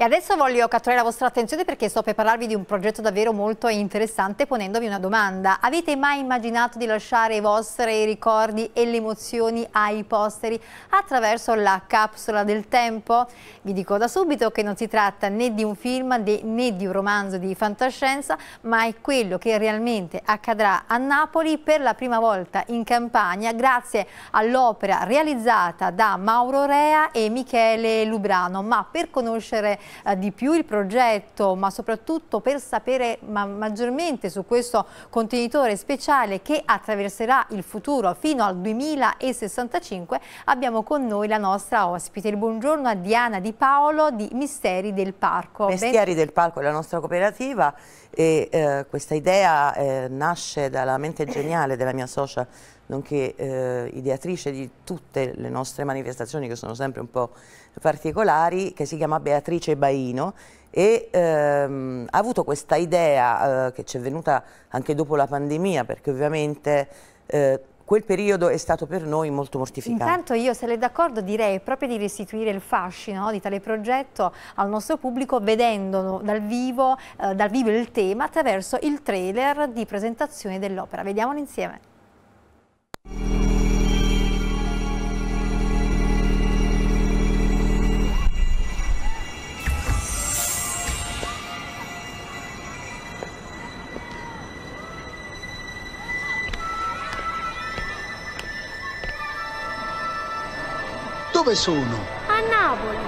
E adesso voglio catturare la vostra attenzione perché sto per parlarvi di un progetto davvero molto interessante ponendovi una domanda. Avete mai immaginato di lasciare i vostri ricordi e le emozioni ai posteri attraverso la capsula del tempo? Vi dico da subito che non si tratta né di un film né di un romanzo di fantascienza, ma è quello che realmente accadrà a Napoli per la prima volta in Campania grazie all'opera realizzata da Mauro Rea e Michele Lubrano. Ma per conoscere eh, di più il progetto, ma soprattutto per sapere ma maggiormente su questo contenitore speciale che attraverserà il futuro fino al 2065, abbiamo con noi la nostra ospite. Il buongiorno a Diana Di Paolo di Misteri del Parco. Misteri del Parco è la nostra cooperativa e eh, questa idea eh, nasce dalla mente geniale della mia socia nonché eh, ideatrice di tutte le nostre manifestazioni che sono sempre un po' particolari che si chiama Beatrice Baino e ehm, ha avuto questa idea eh, che ci è venuta anche dopo la pandemia perché ovviamente eh, quel periodo è stato per noi molto mortificante. Intanto io, se lei è d'accordo, direi proprio di restituire il fascino di tale progetto al nostro pubblico vedendolo dal vivo, eh, dal vivo il tema attraverso il trailer di presentazione dell'opera. Vediamolo insieme. Dove sono? A Napoli.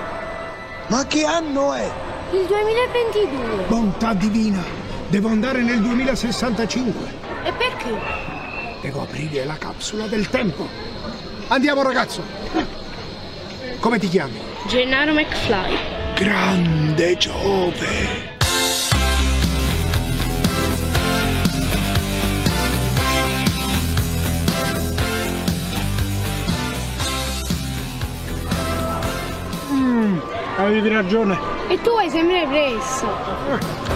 Ma che anno è? Il 2022. Bontà divina! Devo andare nel 2065. E perché? Devo aprire la capsula del tempo. Andiamo ragazzo. Come ti chiami? Gennaro McFly. Grande Giove. Avevi ragione. E tu hai sempre preso. Eh.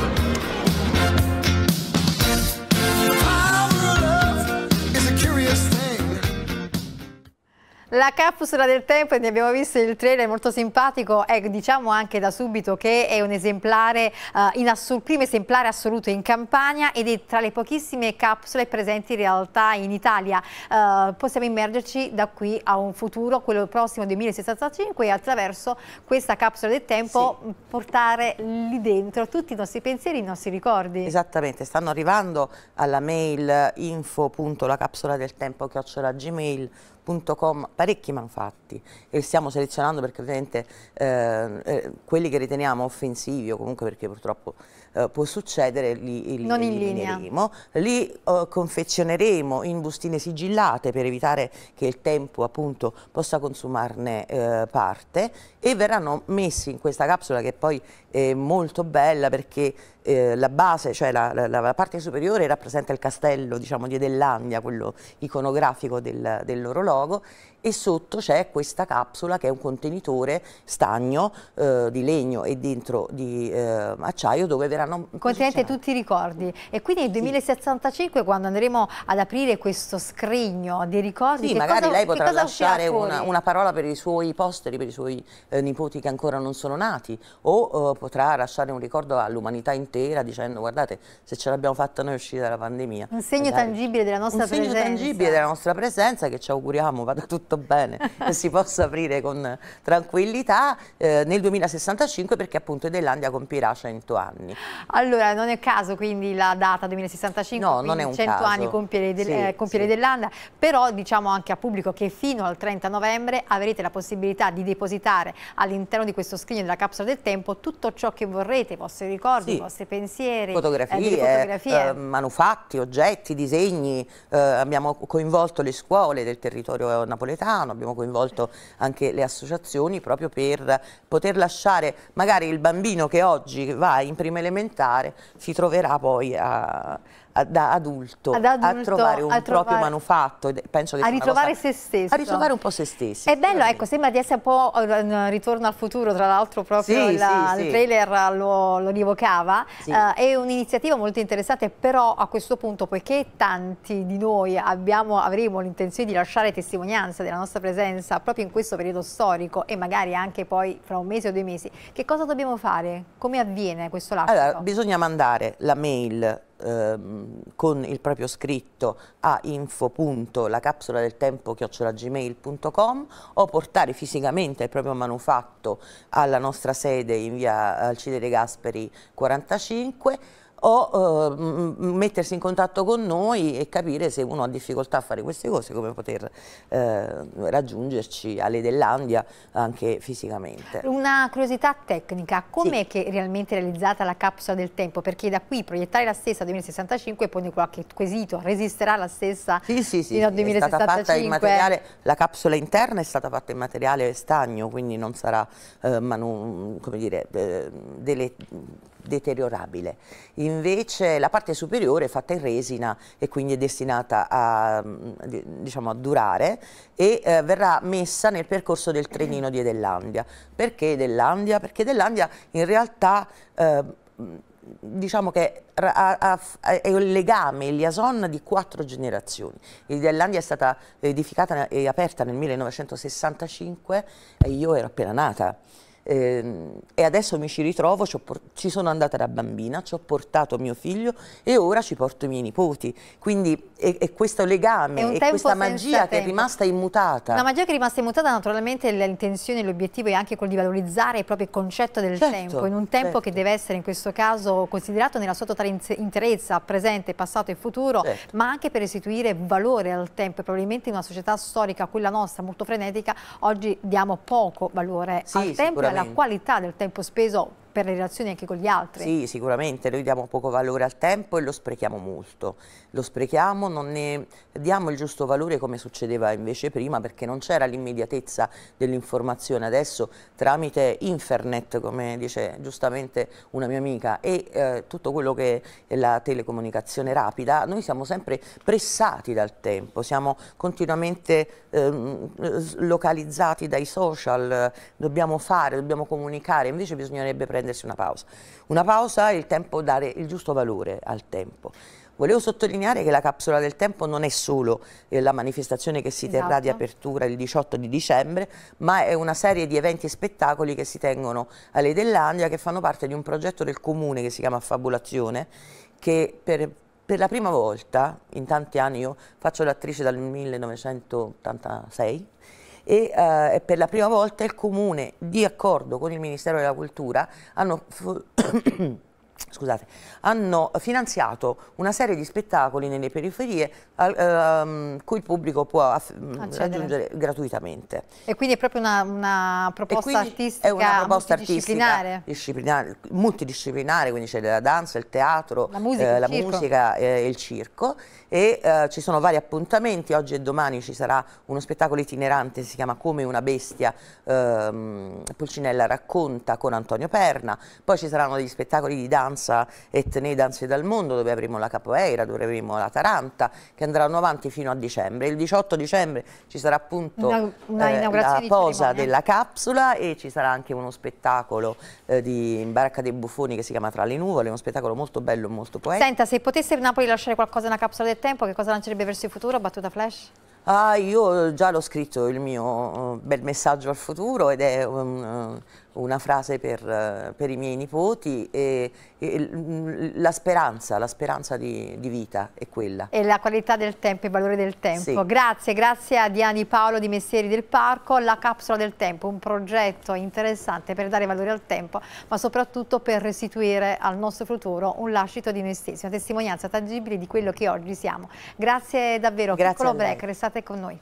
La capsula del tempo, ne abbiamo visto il trailer molto simpatico, è, diciamo anche da subito che è un esemplare, uh, in assol- primo esemplare assoluto in Campania ed è tra le pochissime capsule presenti in realtà in Italia. Uh, possiamo immergerci da qui a un futuro, quello prossimo 2065 e attraverso questa capsula del tempo sì. portare lì dentro tutti i nostri pensieri, i nostri ricordi. Esattamente, stanno arrivando alla mail info.lacapsoladeltempo.gmail.com Manfatti.com parecchi Manfatti e stiamo selezionando perché ovviamente ehm, eh, quelli che riteniamo offensivi o comunque perché purtroppo eh, può succedere li, li, non li elimineremo, li eh, confezioneremo in bustine sigillate per evitare che il tempo appunto possa consumarne eh, parte e verranno messi in questa capsula che poi è molto bella perché eh, la base, cioè la, la, la, parte superiore rappresenta il castello diciamo, di Edellandia, quello iconografico del, del loro logo, e sotto c'è questa capsula che è un contenitore stagno eh, di legno e dentro di eh, acciaio dove verranno... Contenente tutti i ricordi e quindi nel 2065 sì. quando andremo ad aprire questo scrigno dei ricordi... Sì, magari cosa, lei potrà lasciare una, una, parola per i suoi posteri, per i suoi eh, nipoti che ancora non sono nati o eh, potrà lasciare un ricordo all'umanità intera intera dicendo guardate se ce l'abbiamo fatta noi uscire dalla pandemia. Un segno magari, tangibile della nostra un presenza. Un segno tangibile della nostra presenza che ci auguriamo vada tutto bene e si possa aprire con tranquillità eh, nel 2065 perché appunto Edelandia compirà 100 anni. Allora non è caso quindi la data 2065, no, non è un 100 caso. anni compiere, del, sì, eh, sì. però diciamo anche a pubblico che fino al 30 novembre avrete la possibilità di depositare all'interno di questo scrigno della capsula del tempo tutto ciò che vorrete, i vostri ricordi, sì. i vostri pensieri, fotografie, eh, fotografie. Eh, manufatti, oggetti, disegni, eh, abbiamo coinvolto le scuole del territorio napoletano, abbiamo coinvolto anche le associazioni proprio per poter lasciare magari il bambino che oggi va in prima elementare si troverà poi a, da adulto, ad adulto a trovare un a trovare, proprio manufatto, penso che a ritrovare cosa, se stesso. A ritrovare un po' se stessi. È bello, ecco, sembra di essere un po' un ritorno al futuro, tra l'altro proprio sì, la, sì, il trailer lo, lo rievocava. Sì. Uh, è un'iniziativa molto interessante, però a questo punto, poiché tanti di noi abbiamo, avremo l'intenzione di lasciare testimonianza della nostra presenza proprio in questo periodo storico e magari anche poi fra un mese o due mesi, che cosa dobbiamo fare? Come avviene questo lascio? Allora, bisogna mandare la mail ehm, con il proprio scritto a info.lacapsuladeltempo.gmail.com o portare fisicamente il proprio manufatto alla nostra sede in via Alcide De Gasperi 45 o eh, mettersi in contatto con noi e capire se uno ha difficoltà a fare queste cose, come poter eh, raggiungerci alle dell'Andia anche fisicamente. Una curiosità tecnica, com'è sì. che è realmente realizzata la capsula del tempo? Perché da qui proiettare la stessa a 2065 pone qualche quesito, resisterà la stessa sì, sì, sì, fino a 2065? la capsula interna è stata fatta in materiale stagno, quindi non sarà eh, manu, come dire, eh, delle deteriorabile. Invece la parte superiore è fatta in resina e quindi è destinata a, mm, diciamo, a durare e eh, verrà messa nel percorso del trenino di Edellandia. Perché Edellandia? Perché Edellandia in realtà... Eh, diciamo che è un legame, il liaison di quattro generazioni. L'Irlandia è stata edificata e aperta nel 1965 e io ero appena nata. Ehm, e adesso mi ci ritrovo, ci, ci sono andata da bambina, ci ho portato mio figlio e ora ci porto i miei nipoti. Quindi è, è questo legame, è, è questa magia che è rimasta immutata. La magia che è rimasta immutata naturalmente l'intenzione, l'obiettivo è anche quello di valorizzare il proprio concetto del certo, tempo, in un tempo certo. che deve essere in questo caso considerato nella sua totale interezza, presente, passato e futuro, certo. ma anche per restituire valore al tempo. E probabilmente in una società storica, quella nostra, molto frenetica, oggi diamo poco valore sì, al tempo e alla la qualità del tempo speso per le relazioni anche con gli altri. Sì, sicuramente, noi diamo poco valore al tempo e lo sprechiamo molto. Lo sprechiamo, non ne diamo il giusto valore come succedeva invece prima perché non c'era l'immediatezza dell'informazione. Adesso tramite internet, come dice giustamente una mia amica, e eh, tutto quello che è la telecomunicazione rapida, noi siamo sempre pressati dal tempo, siamo continuamente eh, localizzati dai social, dobbiamo fare, dobbiamo comunicare, invece bisognerebbe prendere prendersi una pausa. Una pausa è il tempo, dare il giusto valore al tempo. Volevo sottolineare che la capsula del tempo non è solo eh, la manifestazione che si esatto. terrà di esatto. apertura il 18 di dicembre, ma è una serie di eventi e spettacoli che si tengono alle dell'Andia che fanno parte di un progetto del comune che si chiama Fabulazione che per, per la prima volta in tanti anni, io faccio l'attrice dal 1986, e eh, per la prima volta il Comune, di accordo con il Ministero della Cultura, hanno scusate, hanno finanziato una serie di spettacoli nelle periferie ehm, cui il pubblico può mm, Accedere. raggiungere gratuitamente. E quindi è proprio una, una proposta artistica è una proposta multidisciplinare? Disciplinare, multidisciplinare, quindi c'è la danza, il teatro, la musica, eh, la il, musica eh, il circo e eh, ci sono vari appuntamenti, oggi e domani ci sarà uno spettacolo itinerante, si chiama Come una bestia, ehm, Pulcinella racconta con Antonio Perna, poi ci saranno degli spettacoli di danza diversa etnia danze dal mondo, dove avremo la capoeira, dove avremo la taranta, che andranno avanti fino a dicembre. Il 18 dicembre ci sarà appunto una, una eh, la posa della capsula e ci sarà anche uno spettacolo eh, di Baracca dei Buffoni che si chiama Tra le nuvole, uno spettacolo molto bello e molto poetico. Senta, se potesse Napoli lasciare qualcosa nella capsula del tempo, che cosa lancerebbe verso il futuro? Battuta flash? Ah, io già l'ho scritto il mio eh, bel messaggio al futuro ed è un, eh, una frase per, eh, per, i miei nipoti e, e mm, la speranza, la speranza di, di, vita è quella. E la qualità del tempo, il valore del tempo. Sì. Grazie, grazie a Diani Paolo di Mestieri del Parco, la Capsula del Tempo, un progetto interessante per dare valore al tempo, ma soprattutto per restituire al nostro futuro un lascito di noi stessi, una testimonianza tangibile di quello che oggi siamo. Grazie davvero, grazie piccolo break, restate cu noi!